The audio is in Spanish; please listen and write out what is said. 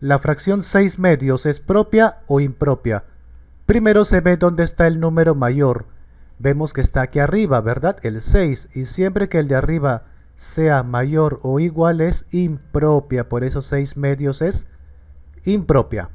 La fracción 6 medios es propia o impropia. Primero se ve dónde está el número mayor. Vemos que está aquí arriba, ¿verdad? El 6. Y siempre que el de arriba sea mayor o igual es impropia. Por eso 6 medios es impropia.